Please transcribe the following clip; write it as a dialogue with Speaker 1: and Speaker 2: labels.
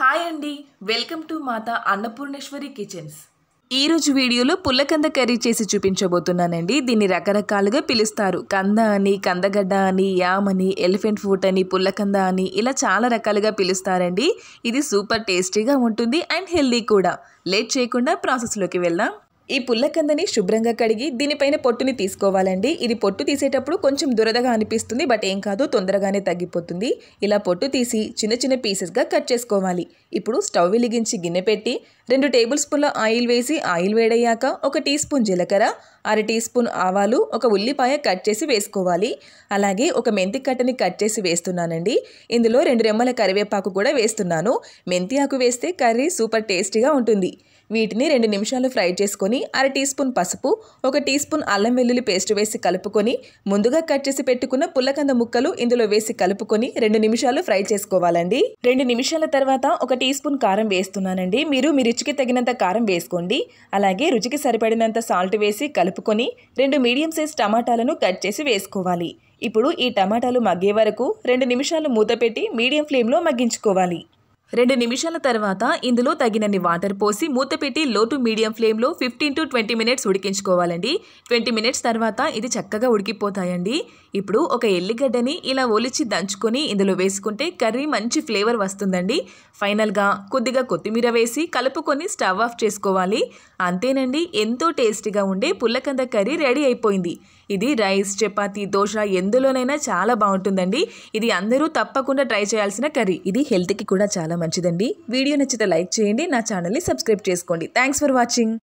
Speaker 1: hi అండి welcome to మాత Annapurneshwari kitchens ఈరోజు వీడియోలో పుల్లకంద కర్రీ చేసి చూపించబోతున్నానండి దీన్ని రకరకాలుగా పిలుస్తారు కంద అని కందగడ్డ అని యామ్ అని ఎలిఫెంట్ ఫ్రూట్ అని పుల్లకంద అని ఇలా చాలా రకాలుగా పిలుస్తారండి ఇది సూపర్ టేస్టీగా ఉంటుంది అండ్ హెల్దీ కూడా లేట్ చేయకుండా ప్రాసెస్లోకి వెళ్దాం ఈ పుల్లకందని శుభ్రంగా కడిగి దీనిపైన పొట్టుని తీసుకోవాలండి ఇది పొట్టు తీసేటప్పుడు కొంచెం దురదగా అనిపిస్తుంది బట్ ఏం కాదు తొందరగానే తగ్గిపోతుంది ఇలా పొట్టు తీసి చిన్న చిన్న పీసెస్గా కట్ చేసుకోవాలి ఇప్పుడు స్టవ్ వెలిగించి గిన్నె పెట్టి రెండు టేబుల్ స్పూన్ల ఆయిల్ వేసి ఆయిల్ వేడయ్యాక ఒక టీ స్పూన్ జీలకర్ర అర టీ స్పూన్ ఆవాలు ఒక ఉల్లిపాయ కట్ చేసి వేసుకోవాలి అలాగే ఒక మెంతి కట్టని కట్ చేసి వేస్తున్నానండి ఇందులో రెండు రెమ్మల కరివేపాకు కూడా వేస్తున్నాను మెంతి ఆకు వేస్తే కర్రీ సూపర్ టేస్టీగా ఉంటుంది వీటిని రెండు నిమిషాలు ఫ్రై చేసుకొని అర టీ స్పూన్ పసుపు ఒక టీ స్పూన్ అల్లం వెల్లుల్లి పేస్ట్ వేసి కలుపుకొని ముందుగా కట్ చేసి పెట్టుకున్న పుల్లకంద ముక్కలు ఇందులో వేసి కలుపుకొని రెండు నిమిషాలు ఫ్రై చేసుకోవాలండి రెండు నిమిషాల తర్వాత ఒక టీ స్పూన్ కారం వేస్తున్నానండి మీరు మీ రుచికి తగినంత కారం వేసుకోండి అలాగే రుచికి సరిపడినంత సాల్ట్ వేసి కలుపుకొని రెండు మీడియం సైజ్ టమాటాలను కట్ చేసి వేసుకోవాలి ఇప్పుడు ఈ టమాటాలు మగ్గే వరకు రెండు నిమిషాలు మూత పెట్టి మీడియం ఫ్లేమ్లో మగ్గించుకోవాలి రెండు నిమిషాల తర్వాత ఇందులో తగినన్ని వాటర్ పోసి మూత పెట్టి లో టు మీడియం ఫ్లేమ్లో ఫిఫ్టీన్ టు ట్వంటీ మినిట్స్ ఉడికించుకోవాలండి ట్వంటీ మినిట్స్ తర్వాత ఇది చక్కగా ఉడికిపోతాయండి ఇప్పుడు ఒక ఎల్లిగడ్డని ఇలా ఒలిచి దంచుకొని ఇందులో వేసుకుంటే కర్రీ మంచి ఫ్లేవర్ వస్తుందండి ఫైనల్గా కొద్దిగా కొత్తిమీర వేసి కలుపుకొని స్టవ్ ఆఫ్ చేసుకోవాలి అంతేనండి ఎంతో టేస్టీగా ఉండే పుల్లకంద కర్రీ రెడీ అయిపోయింది ఇది రైస్ చపాతి దోశ ఎందులోనైనా చాలా బాగుంటుందండి ఇది అందరూ తప్పకుండా ట్రై చేయాల్సిన కర్రీ ఇది హెల్త్కి కూడా చాలా మంచిదండి వీడియో నచ్చితే లైక్ చేయండి నా ఛానల్ని సబ్స్క్రైబ్ చేసుకోండి థ్యాంక్స్ ఫర్ వాచింగ్